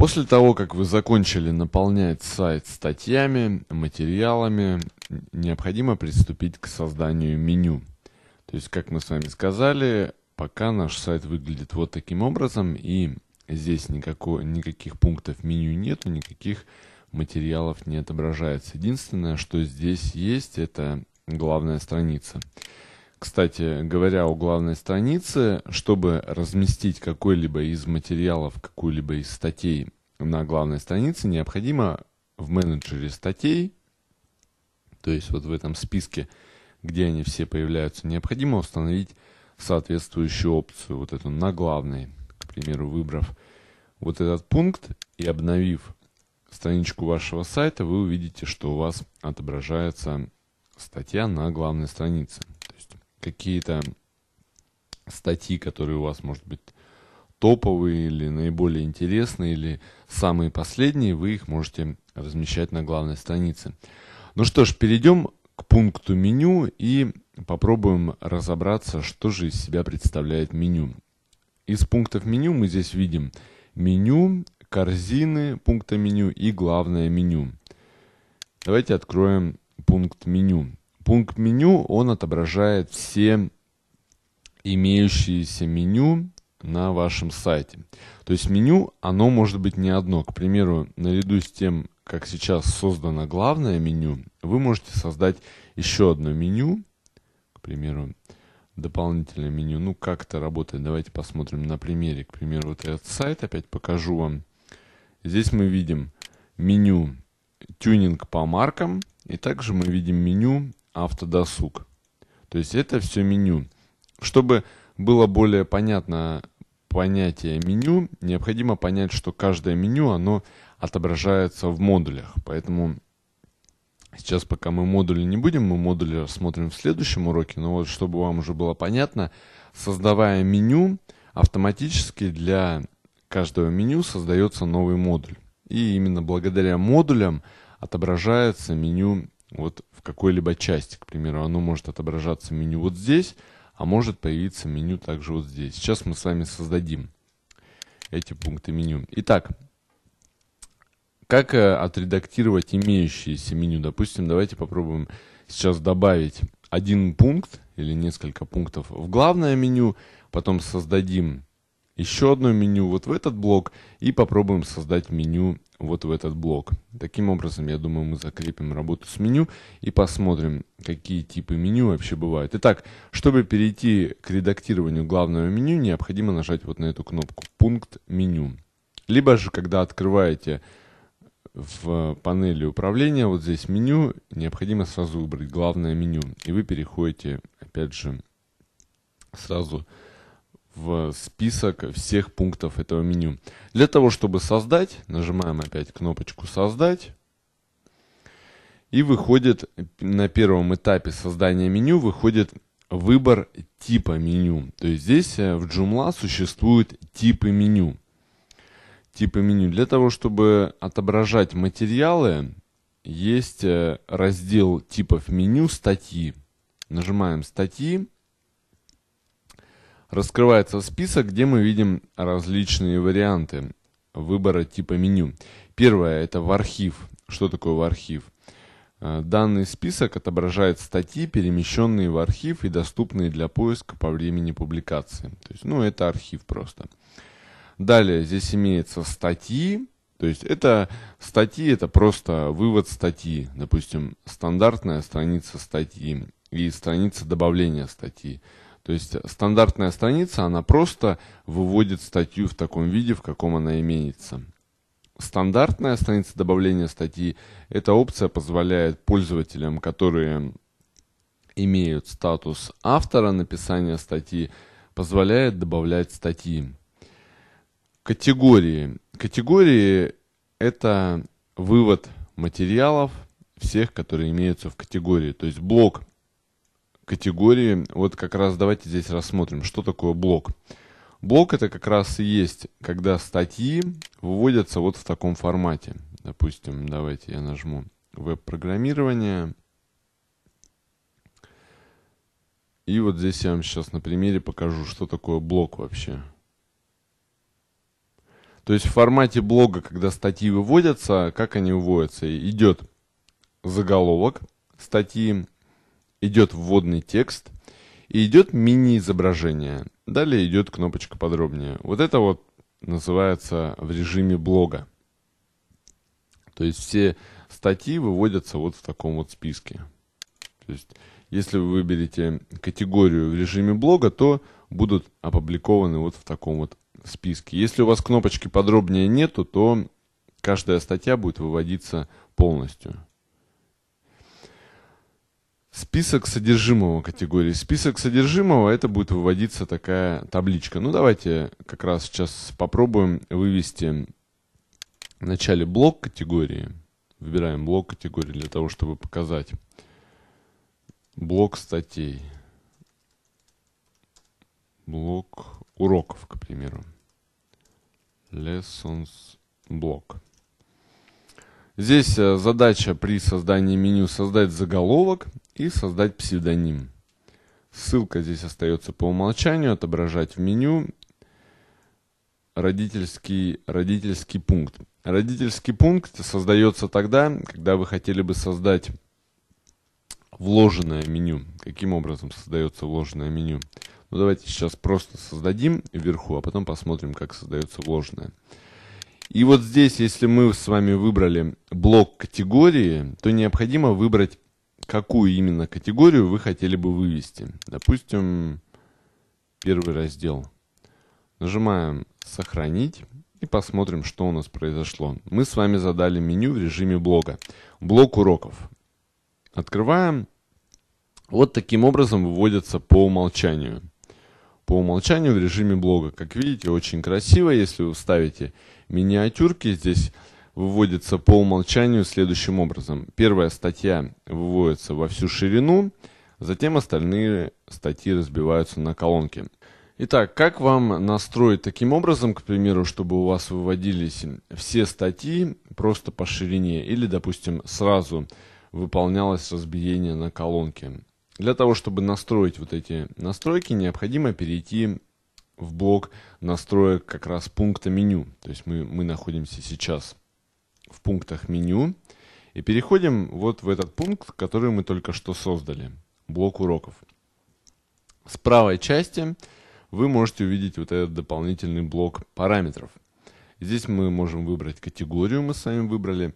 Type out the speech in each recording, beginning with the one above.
После того, как вы закончили наполнять сайт статьями, материалами, необходимо приступить к созданию меню. То есть, как мы с вами сказали, пока наш сайт выглядит вот таким образом, и здесь никакого, никаких пунктов меню нету, никаких материалов не отображается. Единственное, что здесь есть, это главная страница. Кстати говоря, у главной страницы, чтобы разместить какой-либо из материалов, какую-либо из статей на главной странице, необходимо в менеджере статей, то есть вот в этом списке, где они все появляются, необходимо установить соответствующую опцию, вот эту на главной, к примеру, выбрав вот этот пункт и обновив страничку вашего сайта, вы увидите, что у вас отображается статья на главной странице какие-то статьи, которые у вас, может быть, топовые или наиболее интересные, или самые последние, вы их можете размещать на главной странице. Ну что ж, перейдем к пункту меню и попробуем разобраться, что же из себя представляет меню. Из пунктов меню мы здесь видим меню, корзины пункта меню и главное меню. Давайте откроем пункт меню. Пункт меню, он отображает все имеющиеся меню на вашем сайте. То есть меню, оно может быть не одно. К примеру, наряду с тем, как сейчас создано главное меню, вы можете создать еще одно меню, к примеру, дополнительное меню. Ну, как это работает, давайте посмотрим на примере. К примеру, вот этот сайт опять покажу вам. Здесь мы видим меню тюнинг по маркам, и также мы видим меню автодосуг. То есть это все меню. Чтобы было более понятно понятие меню, необходимо понять, что каждое меню, оно отображается в модулях. Поэтому сейчас пока мы модули не будем, мы модули рассмотрим в следующем уроке, но вот чтобы вам уже было понятно, создавая меню, автоматически для каждого меню создается новый модуль. И именно благодаря модулям отображается меню вот в какой-либо части. К примеру, оно может отображаться меню вот здесь, а может появиться меню также вот здесь. Сейчас мы с вами создадим эти пункты меню. Итак, как э, отредактировать имеющиеся меню? Допустим, давайте попробуем сейчас добавить один пункт или несколько пунктов в главное меню, потом создадим еще одно меню вот в этот блок и попробуем создать меню вот в этот блок. Таким образом, я думаю, мы закрепим работу с меню и посмотрим, какие типы меню вообще бывают. Итак, чтобы перейти к редактированию главного меню, необходимо нажать вот на эту кнопку «Пункт меню». Либо же, когда открываете в панели управления, вот здесь меню, необходимо сразу выбрать главное меню. И вы переходите, опять же, сразу в список всех пунктов этого меню. Для того, чтобы создать, нажимаем опять кнопочку «Создать». И выходит, на первом этапе создания меню выходит выбор типа меню. То есть здесь э, в Joomla существуют типы меню. Типы меню. Для того, чтобы отображать материалы, есть э, раздел типов меню «Статьи». Нажимаем «Статьи» раскрывается список, где мы видим различные варианты выбора типа меню. Первое – это в архив. Что такое в архив? Э, данный список отображает статьи, перемещенные в архив и доступные для поиска по времени публикации. То есть, ну, это архив просто. Далее здесь имеются статьи. То есть, это статьи, это просто вывод статьи. Допустим, стандартная страница статьи и страница добавления статьи. То есть стандартная страница, она просто выводит статью в таком виде, в каком она имеется. Стандартная страница добавления статьи, эта опция позволяет пользователям, которые имеют статус автора написания статьи, позволяет добавлять статьи. Категории. Категории – это вывод материалов, всех, которые имеются в категории. То есть блок категории, вот как раз давайте здесь рассмотрим, что такое блок. Блок это как раз и есть, когда статьи выводятся вот в таком формате. Допустим, давайте я нажму веб-программирование. И вот здесь я вам сейчас на примере покажу, что такое блок вообще. То есть в формате блога, когда статьи выводятся, как они выводятся? Идет заголовок статьи, идет вводный текст и идет мини-изображение. Далее идет кнопочка подробнее. Вот это вот называется в режиме блога. То есть все статьи выводятся вот в таком вот списке. То есть если вы выберете категорию в режиме блога, то будут опубликованы вот в таком вот списке. Если у вас кнопочки подробнее нету, то каждая статья будет выводиться полностью. Список содержимого категории. Список содержимого, это будет выводиться такая табличка. Ну, давайте как раз сейчас попробуем вывести в начале блок категории. Выбираем блок категории для того, чтобы показать блок статей. Блок уроков, к примеру. Lessons блок. Здесь э, задача при создании меню создать заголовок и создать псевдоним. Ссылка здесь остается по умолчанию, отображать в меню родительский, родительский пункт. Родительский пункт создается тогда, когда вы хотели бы создать вложенное меню. Каким образом создается вложенное меню? Ну, давайте сейчас просто создадим вверху, а потом посмотрим, как создается вложенное. И вот здесь, если мы с вами выбрали блок категории, то необходимо выбрать, какую именно категорию вы хотели бы вывести. Допустим, первый раздел. Нажимаем «Сохранить» и посмотрим, что у нас произошло. Мы с вами задали меню в режиме блога. Блок уроков. Открываем. Вот таким образом выводятся по умолчанию по умолчанию в режиме блога. Как видите, очень красиво, если вы вставите миниатюрки, здесь выводится по умолчанию следующим образом. Первая статья выводится во всю ширину, затем остальные статьи разбиваются на колонки. Итак, как вам настроить таким образом, к примеру, чтобы у вас выводились все статьи просто по ширине или, допустим, сразу выполнялось разбиение на колонки. Для того, чтобы настроить вот эти настройки, необходимо перейти в блок настроек как раз пункта меню. То есть мы, мы находимся сейчас в пунктах меню и переходим вот в этот пункт, который мы только что создали, блок уроков. С правой части вы можете увидеть вот этот дополнительный блок параметров. Здесь мы можем выбрать категорию, мы с вами выбрали.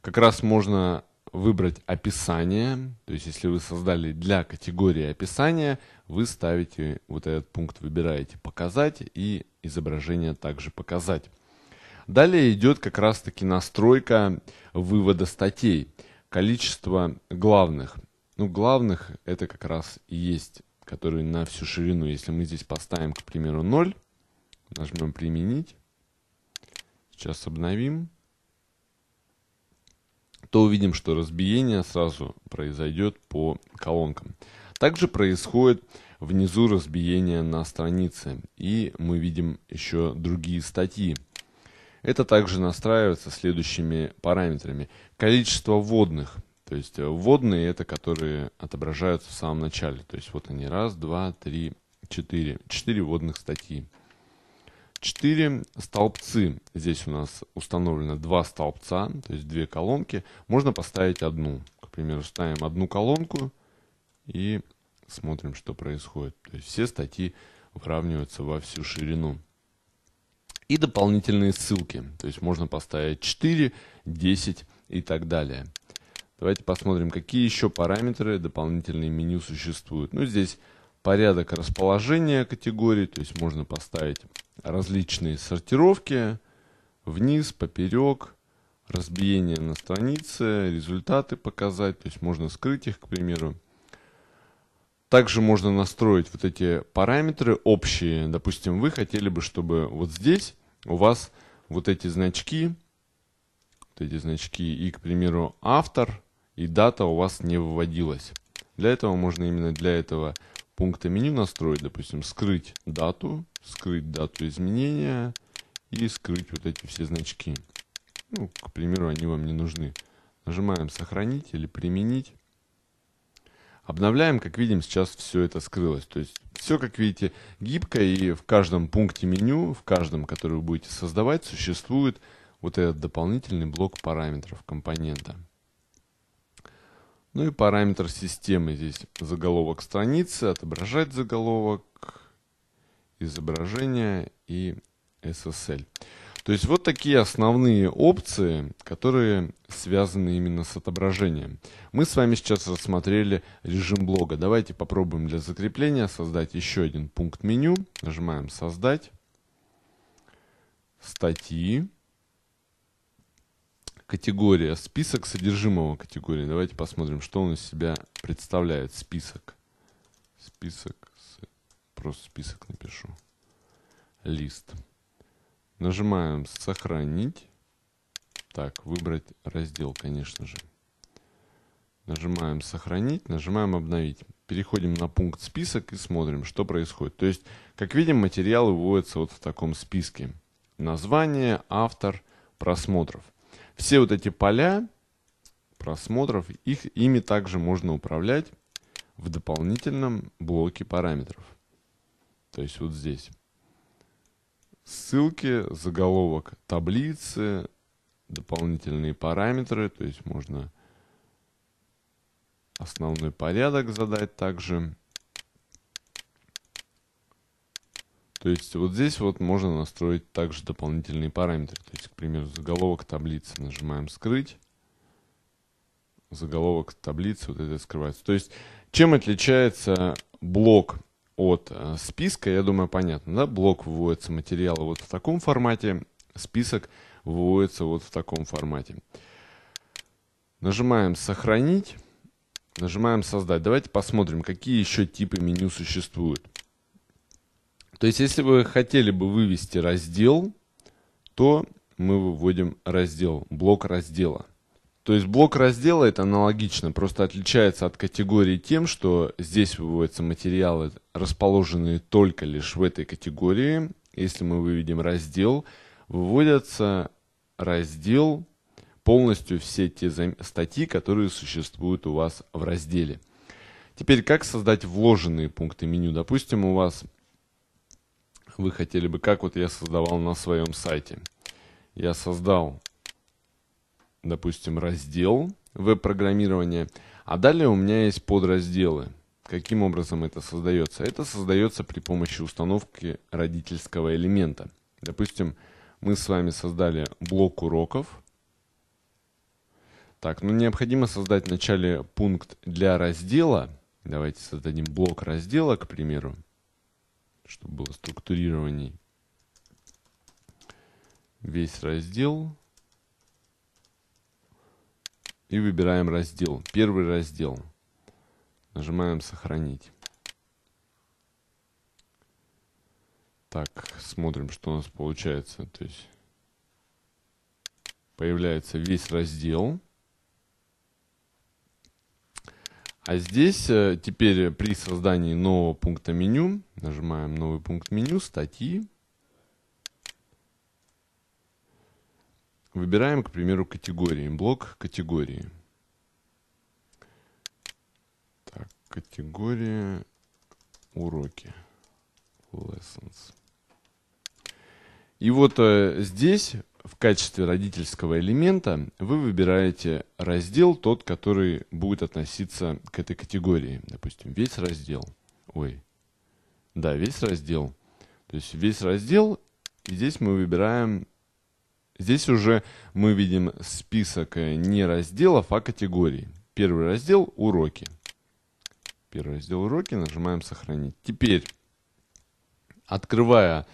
Как раз можно выбрать описание, то есть если вы создали для категории описание, вы ставите вот этот пункт, выбираете показать и изображение также показать. Далее идет как раз таки настройка вывода статей. Количество главных. Ну, главных это как раз и есть, которые на всю ширину. Если мы здесь поставим, к примеру, 0, нажмем «Применить». Сейчас обновим то увидим, что разбиение сразу произойдет по колонкам. Также происходит внизу разбиение на странице, и мы видим еще другие статьи. Это также настраивается следующими параметрами. Количество вводных, то есть э, вводные это которые отображаются в самом начале. То есть вот они раз, два, три, четыре. Четыре вводных статьи. 4 столбцы. Здесь у нас установлено 2 столбца, то есть 2 колонки. Можно поставить одну. К примеру, ставим одну колонку и смотрим, что происходит. То есть все статьи выравниваются во всю ширину. И дополнительные ссылки. То есть можно поставить 4, 10 и так далее. Давайте посмотрим, какие еще параметры дополнительные меню существуют. Ну, здесь порядок расположения категорий, то есть можно поставить различные сортировки, вниз, поперек, разбиение на странице, результаты показать, то есть можно скрыть их, к примеру. Также можно настроить вот эти параметры общие. Допустим, вы хотели бы, чтобы вот здесь у вас вот эти значки, вот эти значки и, к примеру, автор и дата у вас не выводилась. Для этого можно именно для этого пункта меню настроить, допустим, скрыть дату, скрыть дату изменения и скрыть вот эти все значки. Ну, к примеру, они вам не нужны. Нажимаем «Сохранить» или «Применить». Обновляем, как видим, сейчас все это скрылось. То есть все, как видите, гибко и в каждом пункте меню, в каждом, который вы будете создавать, существует вот этот дополнительный блок параметров компонента. Ну и параметр системы здесь. Заголовок страницы, отображать заголовок, изображение и SSL. То есть вот такие основные опции, которые связаны именно с отображением. Мы с вами сейчас рассмотрели режим блога. Давайте попробуем для закрепления создать еще один пункт меню. Нажимаем «Создать», «Статьи», Категория. Список содержимого категории. Давайте посмотрим, что он из себя представляет. Список. Список. Просто список напишу. Лист. Нажимаем «Сохранить». Так, выбрать раздел, конечно же. Нажимаем «Сохранить», нажимаем «Обновить». Переходим на пункт «Список» и смотрим, что происходит. То есть, как видим, материалы выводятся вот в таком списке. Название, автор, просмотров. Все вот эти поля просмотров, их, ими также можно управлять в дополнительном блоке параметров. То есть вот здесь. Ссылки, заголовок таблицы, дополнительные параметры, то есть можно основной порядок задать также. То есть вот здесь вот можно настроить также дополнительные параметры. То есть, к примеру, заголовок таблицы нажимаем «Скрыть». Заголовок таблицы, вот это скрывается. То есть, чем отличается блок от э, списка, я думаю, понятно, да? Блок выводится материалы вот в таком формате, список выводится вот в таком формате. Нажимаем «Сохранить», нажимаем «Создать». Давайте посмотрим, какие еще типы меню существуют. То есть, если вы хотели бы вывести раздел, то мы выводим раздел, блок раздела. То есть блок раздела это аналогично, просто отличается от категории тем, что здесь выводятся материалы, расположенные только лишь в этой категории. Если мы выведем раздел, выводятся раздел полностью все те статьи, которые существуют у вас в разделе. Теперь, как создать вложенные пункты меню? Допустим, у вас вы хотели бы, как вот я создавал на своем сайте. Я создал, допустим, раздел веб-программирования, а далее у меня есть подразделы. Каким образом это создается? Это создается при помощи установки родительского элемента. Допустим, мы с вами создали блок уроков. Так, ну необходимо создать вначале пункт для раздела. Давайте создадим блок раздела, к примеру чтобы было структурирование, Весь раздел. И выбираем раздел. Первый раздел. Нажимаем «Сохранить». Так, смотрим, что у нас получается. То есть появляется весь раздел. А здесь э, теперь при создании нового пункта меню, нажимаем новый пункт меню, статьи, выбираем, к примеру, категории, блок категории. Так, категория уроки, lessons. И вот э, здесь в качестве родительского элемента вы выбираете раздел, тот, который будет относиться к этой категории. Допустим, весь раздел. Ой, да, весь раздел. То есть весь раздел, и здесь мы выбираем... Здесь уже мы видим список э, не разделов, а категорий. Первый раздел – уроки. Первый раздел – уроки. Нажимаем «Сохранить». Теперь, открывая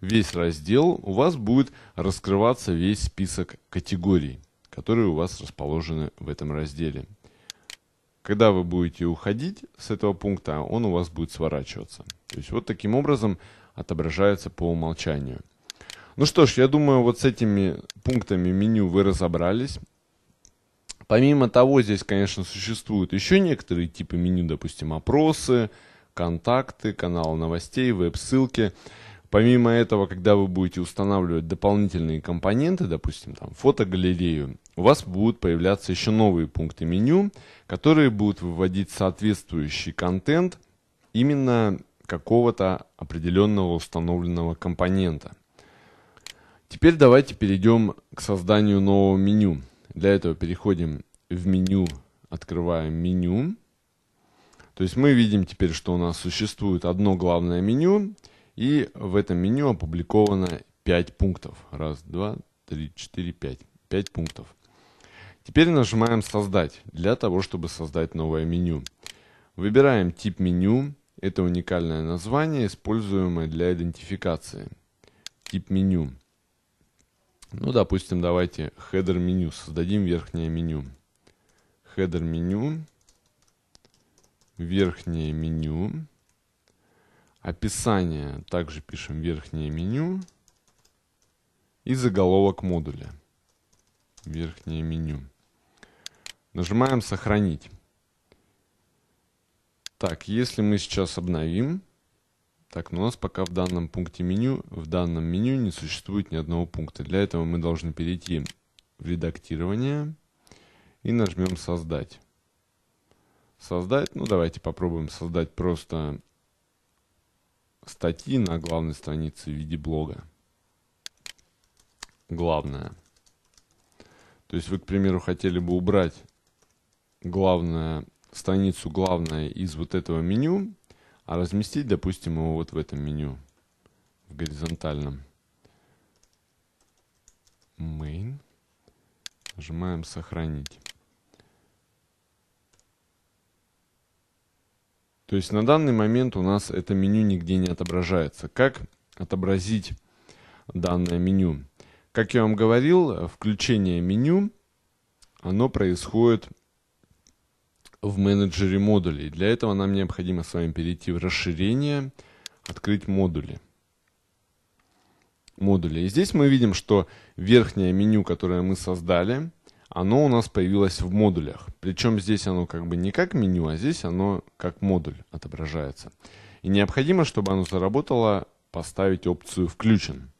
весь раздел, у вас будет раскрываться весь список категорий, которые у вас расположены в этом разделе. Когда вы будете уходить с этого пункта, он у вас будет сворачиваться. То есть вот таким образом отображается по умолчанию. Ну что ж, я думаю, вот с этими пунктами меню вы разобрались. Помимо того, здесь, конечно, существуют еще некоторые типы меню, допустим, опросы, контакты, каналы новостей, веб-ссылки. Помимо этого, когда вы будете устанавливать дополнительные компоненты, допустим, там, фотогалерею, у вас будут появляться еще новые пункты меню, которые будут выводить соответствующий контент именно какого-то определенного установленного компонента. Теперь давайте перейдем к созданию нового меню. Для этого переходим в меню, открываем меню. То есть мы видим теперь, что у нас существует одно главное меню – и в этом меню опубликовано 5 пунктов. Раз, два, три, четыре, пять. Пять пунктов. Теперь нажимаем «Создать» для того, чтобы создать новое меню. Выбираем тип меню. Это уникальное название, используемое для идентификации. Тип меню. Ну, допустим, давайте header меню. Создадим верхнее меню. Header меню. Верхнее меню. Описание также пишем верхнее меню и заголовок модуля. Верхнее меню. Нажимаем «Сохранить». Так, если мы сейчас обновим, так, но ну, у нас пока в данном пункте меню, в данном меню не существует ни одного пункта. Для этого мы должны перейти в редактирование и нажмем создать. Создать, ну давайте попробуем создать просто статьи на главной странице в виде блога. Главное. То есть вы, к примеру, хотели бы убрать главное, страницу главное из вот этого меню, а разместить, допустим, его вот в этом меню, в горизонтальном. Main. Нажимаем «Сохранить». То есть на данный момент у нас это меню нигде не отображается. Как отобразить данное меню? Как я вам говорил, включение меню, оно происходит в менеджере модулей. Для этого нам необходимо с вами перейти в расширение, открыть модули. Модули. И здесь мы видим, что верхнее меню, которое мы создали, оно у нас появилось в модулях. Причем здесь оно как бы не как меню, а здесь оно как модуль отображается. И необходимо, чтобы оно заработало, поставить опцию «Включен».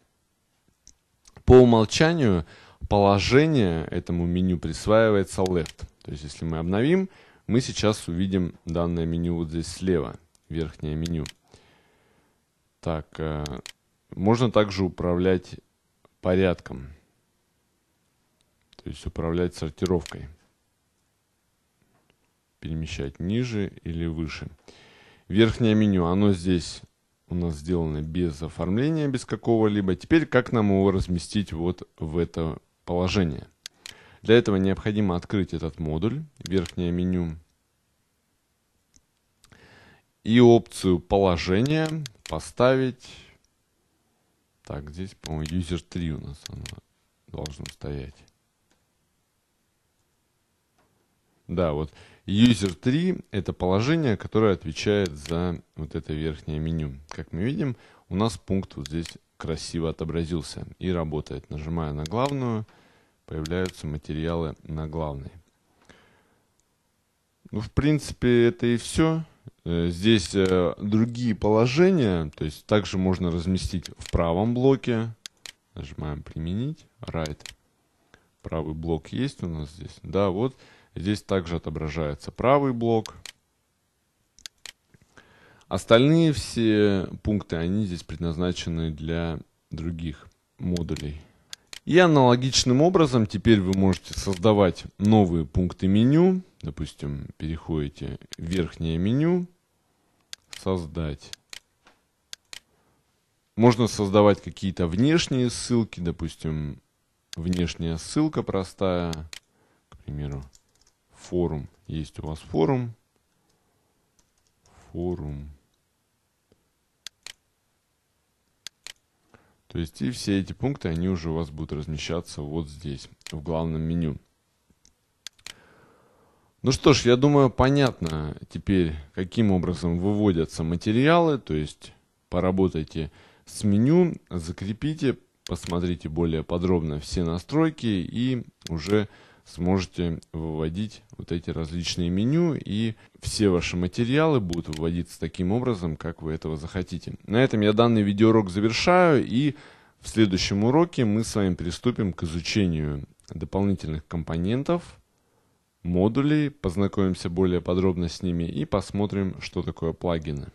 По умолчанию положение этому меню присваивается left. То есть, если мы обновим, мы сейчас увидим данное меню вот здесь слева, верхнее меню. Так, э, можно также управлять порядком то есть управлять сортировкой. Перемещать ниже или выше. Верхнее меню, оно здесь у нас сделано без оформления, без какого-либо. Теперь как нам его разместить вот в это положение? Для этого необходимо открыть этот модуль, верхнее меню. И опцию положения поставить. Так, здесь, по-моему, user 3 у нас оно должно стоять. Да, вот user 3 – это положение, которое отвечает за вот это верхнее меню. Как мы видим, у нас пункт вот здесь красиво отобразился и работает. Нажимая на главную, появляются материалы на главной. Ну, в принципе, это и все. Э, здесь э, другие положения, то есть также можно разместить в правом блоке. Нажимаем «Применить», «Right». Правый блок есть у нас здесь. Да, вот. Здесь также отображается правый блок. Остальные все пункты, они здесь предназначены для других модулей. И аналогичным образом теперь вы можете создавать новые пункты меню. Допустим, переходите в верхнее меню, создать. Можно создавать какие-то внешние ссылки, допустим, внешняя ссылка простая, к примеру, форум. Есть у вас форум. Форум. То есть и все эти пункты, они уже у вас будут размещаться вот здесь, в главном меню. Ну что ж, я думаю, понятно теперь, каким образом выводятся материалы. То есть поработайте с меню, закрепите, посмотрите более подробно все настройки и уже сможете выводить вот эти различные меню, и все ваши материалы будут выводиться таким образом, как вы этого захотите. На этом я данный видеоурок завершаю, и в следующем уроке мы с вами приступим к изучению дополнительных компонентов, модулей, познакомимся более подробно с ними и посмотрим, что такое плагины.